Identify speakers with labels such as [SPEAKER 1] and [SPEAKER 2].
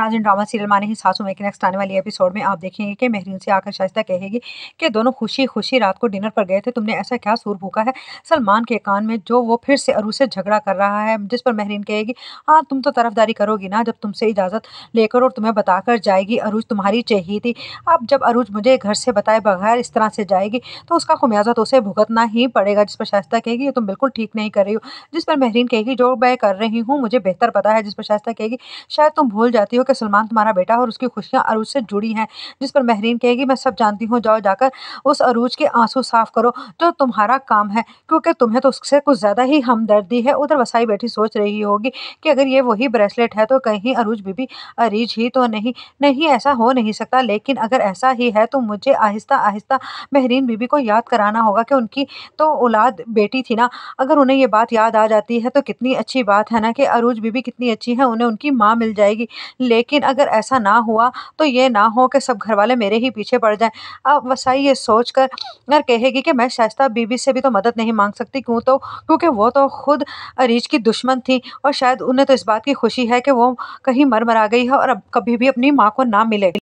[SPEAKER 1] तनाजन drama serial माने ही सासू में नेक्स्ट आने वाली एपिसोड में आप देखेंगे कि महरीन से आकर शाइस्ता कहेगी कि दोनों खुशी खुशी रात को डिनर पर गए थे तुमने ऐसा क्या सूर भूखा है सलमान के कान में जो वो फिर से अरू से झगड़ा कर रहा है जिस पर महरीन कहेगी हाँ तुम तो तरफदारी करोगी ना जब तुमसे इजाज़त लेकर और तुम्हें बताकर जाएगी अरूज तुम्हारी चाहिए थी अब जब अरूज मुझे घर से बताए बगैर इस तरह से जाएगी तो उसका खुमियाजा तो उसे भुगतना ही पड़ेगा जिस पर शाइस्ता कहेगी ये तुम बिल्कुल ठीक नहीं कर रही हो जिस पर महरीन कहेगी जो मैं कर रही हूँ मुझे बेहतर पता है जिस पर शाइस्ता कहेगी शायद तुम भूल जाती हो कि सलमान तुम्हारा बेटा है और उसकी खुशियाँ अरूज से जुड़ी हैं जिस पर महरीन कहेगी मैं सब जानती हूँ जाओ जाकर उस अरूज के आंसू साफ करो जो तुम्हारा काम है क्योंकि तुम्हें तो उससे कुछ ज़्यादा ही हमदर्दी है उधर वसाई बैठी सोच रही होगी कि अगर ये वही ब्रेसलेट है तो कहीं अरूज बीबी अरीज ही तो नहीं नहीं ऐसा हो नहीं सकता लेकिन अगर ऐसा ही है तो मुझे आहिस्ता आहिस्ता महरीन बीबी को याद कराना होगा कि उनकी तो औलाद बेटी थी ना अगर उन्हें ये बात याद आ जाती है तो कितनी अच्छी बात है ना कि अरूज बीबी कितनी अच्छी है उन्हें उनकी माँ मिल जाएगी ले लेकिन अगर ऐसा ना हुआ तो ये ना हो कि सब घर वाले मेरे ही पीछे पड़ जाएं अब वसाई ये सोच कर अगर कहेगी कि मैं शायस्ता बीबी से भी तो मदद नहीं मांग सकती क्यों तो क्योंकि वो तो खुद अरीज की दुश्मन थी और शायद उन्हें तो इस बात की खुशी है कि वो कहीं मर मरा गई है और अब कभी भी अपनी माँ को ना मिले